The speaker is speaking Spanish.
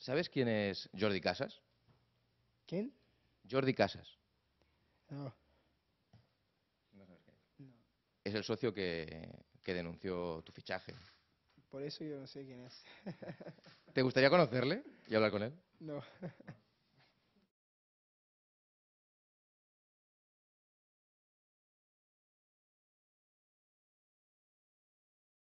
¿Sabes quién es Jordi Casas? ¿Quién? Jordi Casas. No. No sabes quién es. No. Es el socio que, que denunció tu fichaje. Por eso yo no sé quién es. ¿Te gustaría conocerle y hablar con él? No.